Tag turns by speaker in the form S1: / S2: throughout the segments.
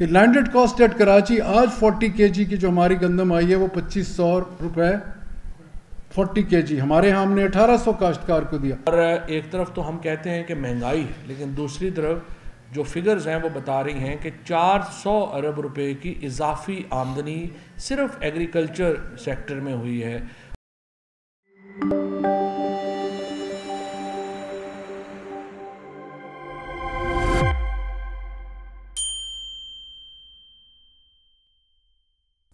S1: कि landed cost at Karachi आज 40 के की जो हमारी गंदम आई है वो पच्चीस सौ रुपये फोर्टी के जी हमारे यहाँ हमने अठारह सौ काश्तकार को दिया और एक तरफ तो हम कहते हैं कि महंगाई है लेकिन दूसरी तरफ जो फिगर्स हैं वो बता रही हैं कि 400 अरब रुपए की इजाफी आमदनी सिर्फ एग्रीकल्चर सेक्टर में हुई है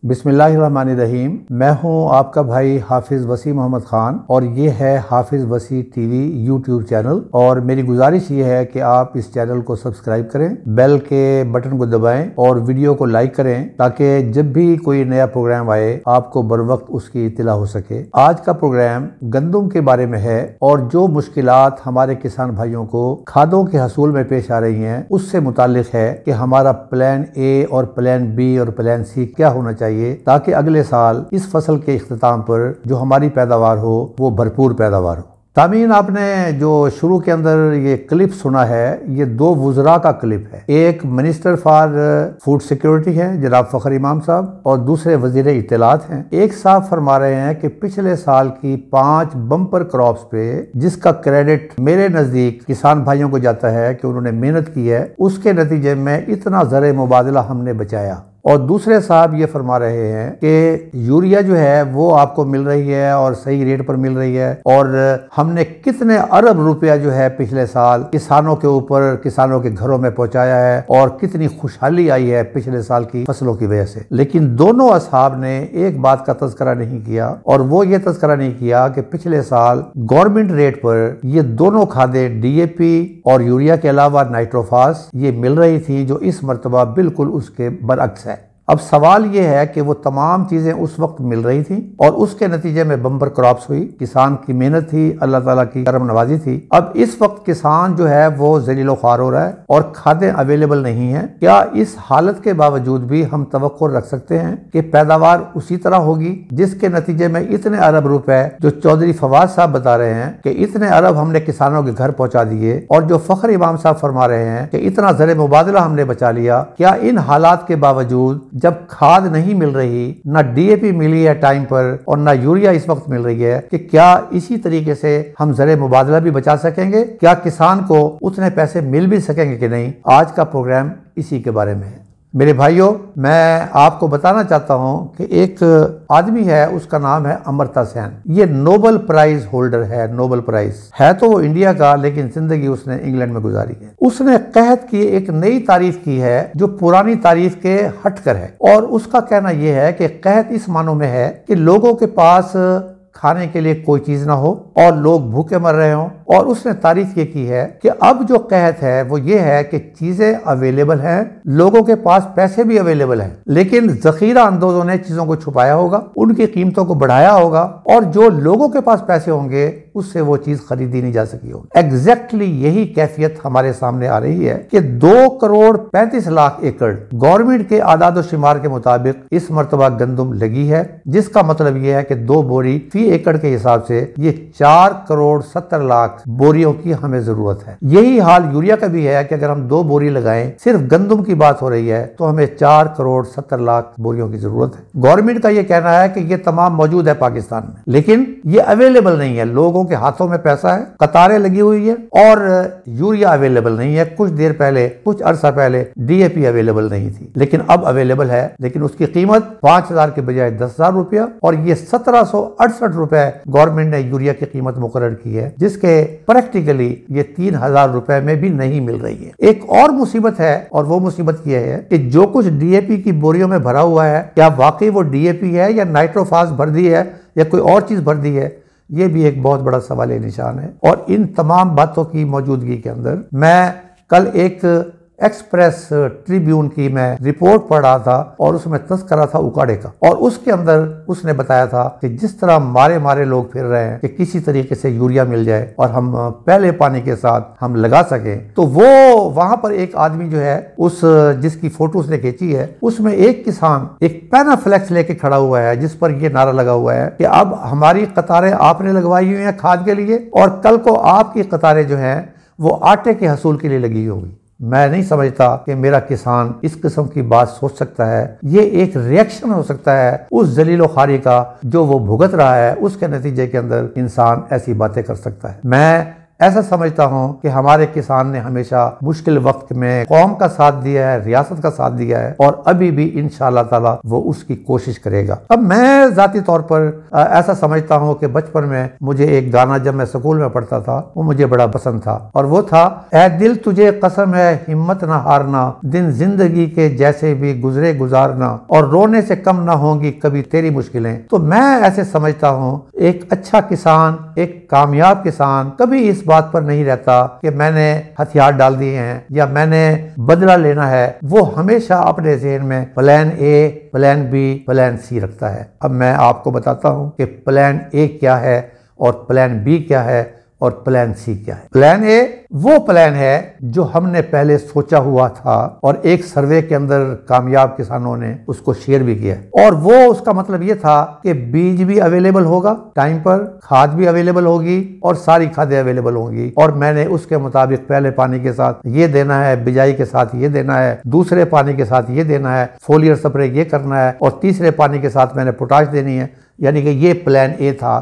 S1: बिस्मिल्लाहिर्रहमानिर्रहीम मैं हूं आपका भाई हाफिज वसी मोहम्मद खान और ये है हाफिज वसी टीवी यूट्यूब चैनल और मेरी गुजारिश ये है कि आप इस चैनल को सब्सक्राइब करें बेल के बटन को दबाएं और वीडियो को लाइक करें ताकि जब भी कोई नया प्रोग्राम आए आपको बर वक्त उसकी इतला हो सके आज का प्रोग्राम गंदम के बारे में है और जो मुश्किल हमारे किसान भाइयों को खादों के हसूल में पेश आ रही है उससे मुतालिक है कि हमारा प्लान ए और प्लान बी और प्लान सी क्या होना चाहिए चाहिए ताकि अगले साल इस फसल के अख्ताम पर जो हमारी पैदावार हो वो भरपूर पैदावार हो तामीन आपने जो शुरू के अंदर ये क्लिप सुना है ये दो वजरा का क्लिप है एक मिनिस्टर फॉर फूड सिक्योरिटी है जनाब फखर इमाम साहब और दूसरे वजीर इतलात हैं एक साहब फरमा रहे हैं कि पिछले साल की पांच बम्पर क्रॉप्स पे जिसका क्रेडिट मेरे नज़दीक किसान भाइयों को जाता है कि उन्होंने मेहनत की है उसके नतीजे में इतना जर मुबादला हमने बचाया और दूसरे साहब ये फरमा रहे हैं कि यूरिया जो है वो आपको मिल रही है और सही रेट पर मिल रही है और हमने कितने अरब रुपया जो है पिछले साल किसानों के ऊपर किसानों के घरों में पहुंचाया है और कितनी खुशहाली आई है पिछले साल की फसलों की वजह से लेकिन दोनों असहाब ने एक बात का तस्करा नहीं किया और वो ये तस्करा नहीं किया कि पिछले साल गवर्नमेंट रेट पर ये दोनों खादे डी और यूरिया के अलावा नाइट्रोफास ये मिल रही थी जो इस मरतबा बिल्कुल उसके बरअक्स है अब सवाल यह है कि वो तमाम चीज़ें उस वक्त मिल रही थी और उसके नतीजे में बम्पर क्रॉप्स हुई किसान की मेहनत थी अल्लाह ताला की करम नवाजी थी अब इस वक्त किसान जो है वो जलीलो खार हो रहा है और खादें अवेलेबल नहीं है क्या इस हालत के बावजूद भी हम तो रख सकते हैं कि पैदावार उसी तरह होगी जिसके नतीजे में इतने अरब रुपए जो चौधरी फवाद साहब बता रहे हैं कि इतने अरब हमने किसानों के घर पहुँचा दिए और जो फख्र इमाम साहब फरमा रहे हैं कि इतना जर मुबादला हमने बचा लिया क्या इन हालात के बावजूद जब खाद नहीं मिल रही ना डीएपी मिली है टाइम पर और ना यूरिया इस वक्त मिल रही है कि क्या इसी तरीके से हम जर मुबादला भी बचा सकेंगे क्या किसान को उतने पैसे मिल भी सकेंगे कि नहीं आज का प्रोग्राम इसी के बारे में है मेरे भाइयों मैं आपको बताना चाहता हूं कि एक आदमी है उसका नाम है अमरता सेन ये नोबल प्राइज होल्डर है नोबल प्राइज है तो वो इंडिया का लेकिन जिंदगी उसने इंग्लैंड में गुजारी है उसने कहत की एक नई तारीफ की है जो पुरानी तारीफ के हटकर है और उसका कहना यह है कि कहत इस मानों में है कि लोगों के पास खाने के लिए कोई चीज ना हो और लोग भूखे मर रहे हों और उसने तारीफ ये की है कि अब जो कहत है वो ये है कि चीजें अवेलेबल हैं लोगों के पास पैसे भी अवेलेबल हैं लेकिन जखीरा अंदोजों ने चीजों को छुपाया होगा उनकी कीमतों को बढ़ाया होगा और जो लोगों के पास पैसे होंगे उससे वो चीज खरीदी नहीं जा सकी हो एग्जैक्टली exactly यही कैफियत हमारे सामने आ रही है कि दो करोड़ पैंतीस लाख एकड़ गवर्नमेंट के आदाद शुमार के मुताबिक इस मरतबा गंदम लगी है जिसका मतलब यह है कि दो बोरी फी एकड़ के हिसाब से ये चार करोड़ सत्तर लाख बोरियों की हमें जरूरत है यही हाल यूरिया का भी है कि अगर हम दो बोरी लगाए सिर्फ गंदम की बात हो रही है तो हमें चार करोड़ सत्तर लाख बोरियों की जरूरत है गवर्नमेंट का यह कहना है कि यह तमाम मौजूद है पाकिस्तान में लेकिन ये अवेलेबल नहीं है लोगों के हाथों में पैसा है कतारें लगी हुई है और यूरिया अवेलेबल नहीं है कुछ देर पहले कुछ अरसा पहले डीएपी अवेलेबल नहीं थी लेकिन अब अवेलेबल है लेकिन उसकी कीमत पांच हजार के बजाय दस हजार रुपया और ये सत्रह सौ अड़सठ रुपए गवर्नमेंट ने यूरिया की कीमत मुकर की है जिसके प्रैक्टिकली ये तीन हजार रुपए में भी नहीं मिल रही है एक और मुसीबत है और वो मुसीबत यह है कि जो कुछ डीएपी की बोरियों में भरा हुआ है क्या वाकई वो डीएपी है या नाइट्रोफास भर दी है या कोई और चीज भर दी है ये भी एक बहुत बड़ा सवाल निशान है और इन तमाम बातों की मौजूदगी के अंदर मैं कल एक एक्सप्रेस ट्रिब्यून की मैं रिपोर्ट पढ़ रहा था और उसमें तस्करा था उकाड़े का और उसके अंदर उसने बताया था कि जिस तरह मारे मारे लोग फिर रहे हैं कि किसी तरीके से यूरिया मिल जाए और हम पहले पानी के साथ हम लगा सके तो वो वहां पर एक आदमी जो है उस जिसकी फोटो उसने खींची है उसमें एक किसान एक पैना लेके खड़ा हुआ है जिस पर यह नारा लगा हुआ है कि अब हमारी कतारें आपने लगवाई हुई हैं खाद के लिए और कल को आपकी कतारें जो हैं वो आटे के हसूल के लिए लगी हुई होगी मैं नहीं समझता कि मेरा किसान इस किस्म की बात सोच सकता है ये एक रिएक्शन हो सकता है उस जलील खारी का जो वो भुगत रहा है उसके नतीजे के अंदर इंसान ऐसी बातें कर सकता है मैं ऐसा समझता हूं कि हमारे किसान ने हमेशा मुश्किल वक्त में कौम का साथ दिया है रियासत का साथ दिया है और अभी भी इन ताला वो उसकी कोशिश करेगा अब मैं जाती तौर पर ऐसा समझता हूँ कि बचपन में मुझे एक गाना जब मैं स्कूल में पढ़ता था वो मुझे बड़ा पसंद था और वो था ए दिल तुझे कसम है हिम्मत ना हारना दिन जिंदगी के जैसे भी गुजरे गुजारना और रोने से कम ना होंगी कभी तेरी मुश्किलें तो मैं ऐसे समझता हूँ एक अच्छा किसान एक कामयाब किसान कभी इस बात पर नहीं रहता कि मैंने हथियार डाल दिए हैं या मैंने बदला लेना है वो हमेशा अपने जहन में plan A plan B plan C रखता है अब मैं आपको बताता हूँ कि प्लान ए क्या है और प्लान बी क्या है और प्लान सी क्या है प्लान ए वो प्लान है जो हमने पहले सोचा हुआ था और एक सर्वे के अंदर कामयाब किसानों ने उसको शेयर भी किया और वो उसका मतलब ये था कि बीज भी अवेलेबल होगा टाइम पर खाद भी अवेलेबल होगी और सारी खादें अवेलेबल होंगी और मैंने उसके मुताबिक पहले पानी के साथ ये देना है बिजाई के साथ ये देना है दूसरे पानी के साथ ये देना है फोलियर स्प्रे ये करना है और तीसरे पानी के साथ मैंने पोटाश देनी है यानी कि ये प्लान ए था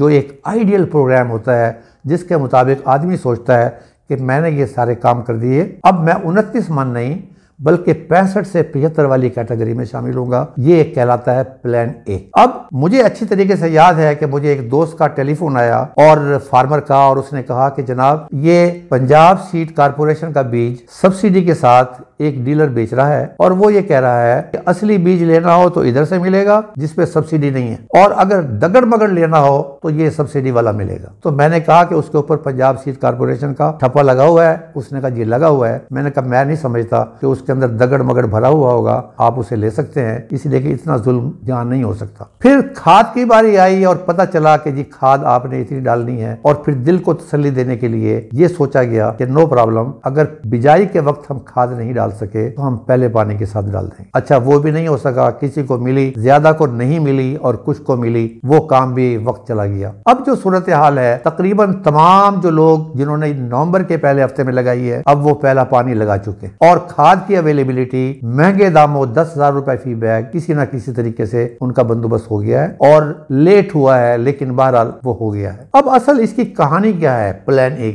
S1: जो एक आइडियल प्रोग्राम होता है जिसके मुताबिक आदमी सोचता है कि मैंने ये सारे काम कर दिए अब मैं उनतीस मन नहीं बल्कि पैंसठ से पिछहत्तर वाली कैटेगरी में शामिल होगा ये एक कहलाता है प्लान ए अब मुझे अच्छी तरीके से याद है कि मुझे एक दोस्त का टेलीफोन आया और फार्मर का और उसने कहा कि जनाब ये पंजाब सीट कारपोरेशन का बीज सब्सिडी के साथ एक डीलर बेच रहा है और वो ये कह रहा है कि असली बीज लेना हो तो इधर से मिलेगा जिसपे सब्सिडी नहीं है और अगर दगड़ मगड़ लेना हो तो ये सब्सिडी वाला मिलेगा तो मैंने कहा कि उसके ऊपर पंजाब सीट कारपोरेशन का ठप्पा लगा हुआ है उसने कहा जी लगा हुआ है मैंने कहा मैं नहीं समझता कि उसका उसके अंदर दगड़ मगड़ भरा हुआ होगा आप उसे ले सकते हैं इसलिए कि इतना जुल्म यहाँ नहीं हो सकता फिर खाद की बारी आई और पता चला कि जी खाद आपने इतनी डालनी है और फिर दिल को तसली देने के लिए ये सोचा गया कि नो प्रॉब्लम अगर बिजाई के वक्त हम खाद नहीं डाल सके तो हम पहले पानी के साथ डाल दें अच्छा वो भी नहीं हो सका किसी को मिली ज्यादा को नहीं मिली और कुछ को मिली वो काम भी वक्त चला गया अब जो सूरत हाल है तकरीबन तमाम जो लोग जिन्होंने नवंबर के पहले हफ्ते में लगाई है अब वो पहला पानी लगा चुके और खाद की अवेलेबिलिटी महंगे दामों दस हजार रुपए फी बैग किसी ना किसी तरीके से उनका बंदोबस्त हो गया है और लेट हुआ है लेकिन बहरहाल वो हो गया है अब असल इसकी कहानी क्या है प्लान ए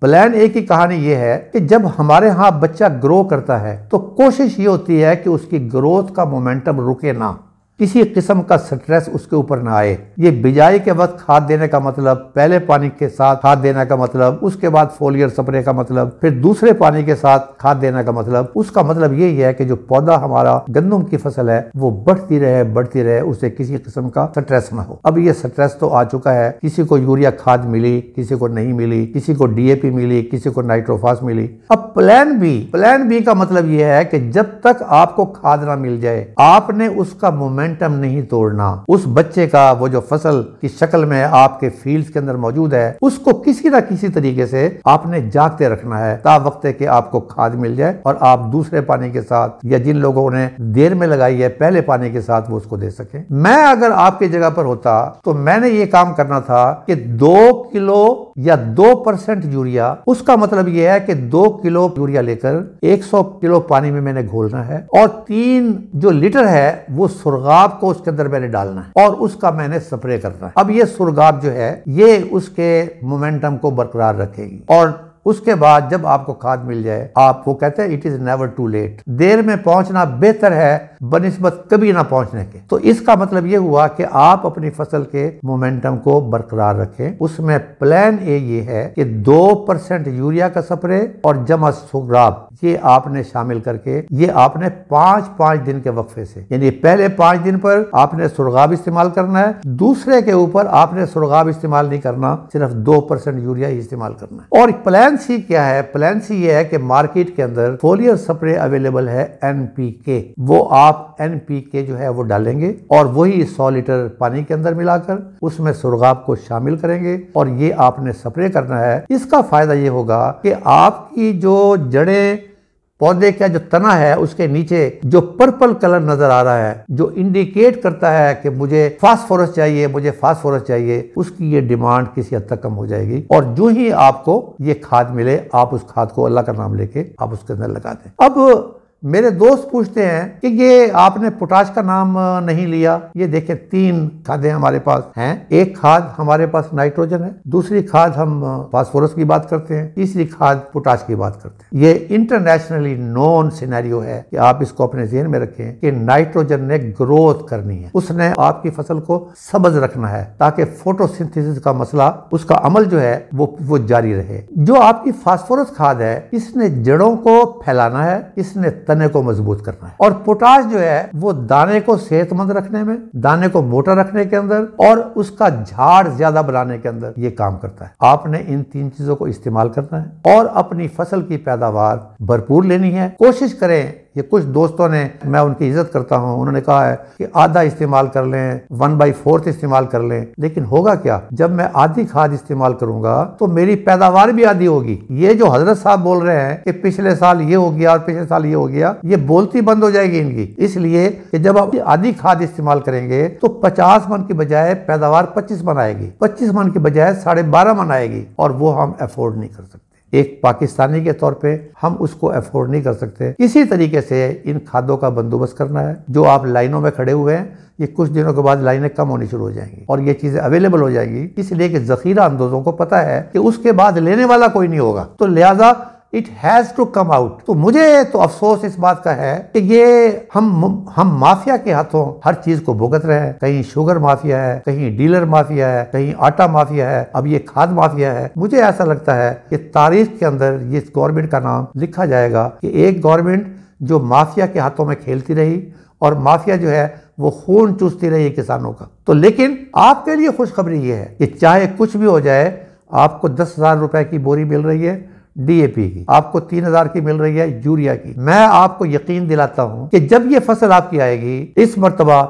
S1: प्लान ए की कहानी यह है कि जब हमारे यहाँ बच्चा ग्रो करता है तो कोशिश ये होती है कि उसकी ग्रोथ का मोमेंटम रुके ना किसी किस्म का स्ट्रेस उसके ऊपर ना आए ये बिजाई के वक्त खाद देने का मतलब पहले पानी के साथ खाद देने का मतलब उसके बाद फोलियर स्प्रे का मतलब फिर दूसरे पानी के साथ खाद देने का मतलब उसका मतलब यही है कि जो पौधा हमारा गंदम की फसल है वो बढ़ती रहे बढ़ती रहे उसे किसी किस्म का स्ट्रेस ना हो अब ये स्ट्रेस तो आ चुका है किसी को यूरिया खाद मिली किसी को नहीं मिली किसी को डीएपी मिली किसी को नाइट्रोफास मिली अब प्लान बी प्लान बी का मतलब यह है कि जब तक आपको खाद ना मिल जाए आपने उसका मोमेंट मोमेंटम नहीं तोड़ना उस बच्चे का वो जो फसल की शक्ल में आपके फील्ड के अंदर मौजूद है उसको किसी ना किसी तरीके से आपने जागते रखना है ता वक्त के आपको खाद मिल जाए और आप दूसरे पानी के साथ या जिन लोगों ने देर में लगाई है पहले पानी के साथ वो उसको दे सके मैं अगर आपकी जगह पर होता तो मैंने ये काम करना था कि दो किलो या दो परसेंट यूरिया उसका मतलब यह है कि दो किलो यूरिया लेकर सौ किलो पानी में मैंने घोलना है और तीन जो लीटर है वो सुरगा सुरगाब को उसके अंदर मैंने डालना है और उसका मैंने स्प्रे करना है अब ये सुरगाब जो है ये उसके मोमेंटम को बरकरार रखेगी और उसके बाद जब आपको खाद मिल जाए आप वो कहते हैं it is never too late देर में पहुंचना बेहतर है बनस्बत कभी ना पहुंचने के तो इसका मतलब ये हुआ कि आप अपनी फसल के मोमेंटम को बरकरार रखें उसमें प्लान ए ये है कि दो परसेंट यूरिया का सप्रे और जमा सुग्राब ये आपने शामिल करके ये आपने पांच पांच दिन के वक्फे से यानी पहले पांच दिन पर आपने सुरगाब इस्तेमाल करना है दूसरे के ऊपर आपने सुरगाब इस्तेमाल नहीं करना सिर्फ दो परसेंट यूरिया ही इस्तेमाल करना है और प्लान प्लान सी क्या है प्लान सी ये है कि मार्केट के अंदर फोलियर स्प्रे अवेलेबल है एनपीके वो आप एनपीके जो है वो डालेंगे और वही सौ लीटर पानी के अंदर मिलाकर उसमें सुरगाब को शामिल करेंगे और ये आपने स्प्रे करना है इसका फायदा ये होगा कि आपकी जो जड़ें पौधे का जो तना है उसके नीचे जो पर्पल कलर नजर आ रहा है जो इंडिकेट करता है कि मुझे फास्फोरस चाहिए मुझे फास्फोरस चाहिए उसकी ये डिमांड किसी हद तक कम हो जाएगी और जो ही आपको ये खाद मिले आप उस खाद को अल्लाह का नाम लेके आप उसके अंदर लगा दें अब मेरे दोस्त पूछते हैं कि ये आपने पोटाश का नाम नहीं लिया ये देखे तीन खादे हमारे पास हैं एक खाद हमारे पास नाइट्रोजन है दूसरी खाद हम फास्फोरस की बात करते हैं तीसरी खाद पोटाश की बात करते हैं ये इंटरनेशनली नॉन सिनेरियो है कि आप इसको अपने जहन में रखें कि नाइट्रोजन ने ग्रोथ करनी है उसने आपकी फसल को सबज रखना है ताकि फोटोसिंथेसिस का मसला उसका अमल जो है वो वो जारी रहे जो आपकी फास्फोरस खाद है इसने जड़ों को फैलाना है इसने तर... तने को मजबूत करना है और पोटाश जो है वो दाने को सेहतमंद रखने में दाने को मोटा रखने के अंदर और उसका झाड़ ज्यादा बनाने के अंदर ये काम करता है आपने इन तीन चीजों को इस्तेमाल करना है और अपनी फसल की पैदावार भरपूर लेनी है कोशिश करें ये कुछ दोस्तों ने मैं उनकी इज्जत करता हूँ उन्होंने कहा है कि आधा इस्तेमाल कर लें वन बाई फोर्थ इस्तेमाल कर लें लेकिन होगा क्या जब मैं आधी खाद इस्तेमाल करूंगा तो मेरी पैदावार भी आधी होगी ये जो हजरत साहब बोल रहे हैं कि पिछले साल ये हो गया और पिछले साल ये हो गया ये बोलती बंद हो जाएगी इनकी इसलिए कि जब आप आधी खाद इस्तेमाल करेंगे तो पचास मन की बजाय पैदावार पच्चीस मन आएगी पच्चीस मन की बजाय साढ़े बारह मन आएगी और वो हम अफोर्ड नहीं कर सकते एक पाकिस्तानी के तौर पे हम उसको अफोर्ड नहीं कर सकते इसी तरीके से इन खादों का बंदोबस्त करना है जो आप लाइनों में खड़े हुए हैं ये कुछ दिनों के बाद लाइनें कम होनी शुरू हो जाएंगी और ये चीज़ें अवेलेबल हो जाएंगी इसलिए कि जखीरा अंदोजों को पता है कि उसके बाद लेने वाला कोई नहीं होगा तो लिहाजा it has to come out तो मुझे तो अफसोस इस बात का है कि ये हम हम माफिया के हाथों हर चीज को भुगत रहे हैं कहीं शुगर माफिया है कहीं डीलर माफिया है कहीं आटा माफिया है अब ये खाद माफिया है मुझे ऐसा लगता है कि तारीख के अंदर इस गवर्नमेंट का नाम लिखा जाएगा कि एक गवर्नमेंट जो माफिया के हाथों में खेलती रही और माफिया जो है वो खून चूसती रही है किसानों का तो लेकिन आपके लिए खुशखबरी ये है कि चाहे कुछ भी हो जाए आपको दस हजार रुपए की बोरी मिल रही है डीएपी की आपको तीन हजार की मिल रही है यूरिया की मैं आपको यकीन दिलाता हूं कि जब ये फसल आपकी आएगी इस मरतबा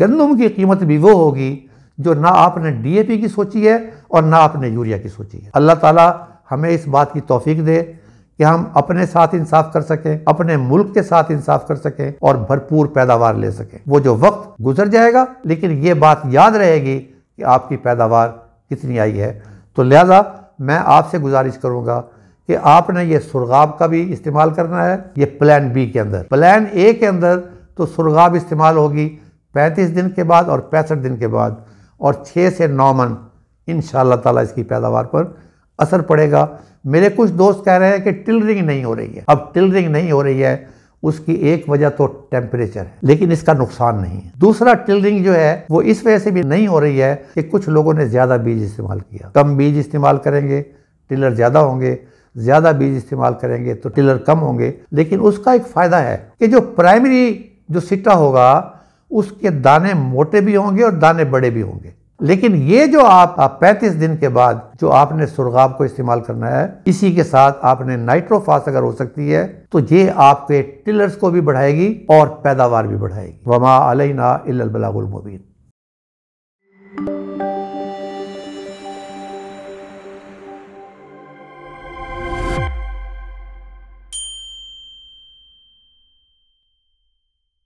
S1: गंदम की कीमत भी वो होगी जो ना आपने डीएपी की सोची है और ना आपने यूरिया की सोची है अल्लाह ताला हमें इस बात की तोफीक दे कि हम अपने साथ इंसाफ कर सकें अपने मुल्क के साथ इंसाफ कर सकें और भरपूर पैदावार ले सकें वो जो वक्त गुजर जाएगा लेकिन ये बात याद रहेगी कि आपकी पैदावार कितनी आई है तो लिहाजा मैं आपसे गुजारिश करूँगा कि आपने ये सुरगाब का भी इस्तेमाल करना है ये प्लान बी के अंदर प्लान ए के अंदर तो सुरगाब इस्तेमाल होगी पैंतीस दिन के बाद और पैंसठ दिन के बाद और छः से नौ मन इन ताला इसकी पैदावार पर असर पड़ेगा मेरे कुछ दोस्त कह रहे हैं कि टिलरिंग नहीं हो रही है अब टिलरिंग नहीं हो रही है उसकी एक वजह तो टेम्परेचर है लेकिन इसका नुकसान नहीं है दूसरा टिलरिंग जो है वो इस वजह से भी नहीं हो रही है कि कुछ लोगों ने ज़्यादा बीज इस्तेमाल किया कम बीज इस्तेमाल करेंगे टिलर ज़्यादा होंगे ज़्यादा बीज इस्तेमाल करेंगे तो टिलर कम होंगे लेकिन उसका एक फ़ायदा है कि जो प्राइमरी जो सिट्टा होगा उसके दाने मोटे भी होंगे और दाने बड़े भी होंगे लेकिन ये जो आप, पैंतीस दिन के बाद जो आपने सुरगाब को इस्तेमाल करना है इसी के साथ आपने नाइट्रोफास अगर हो सकती है तो ये आपके टिलर्स को भी बढ़ाएगी और पैदावार भी बढ़ाएगी वमा अलना इलाबलागुल मुबीन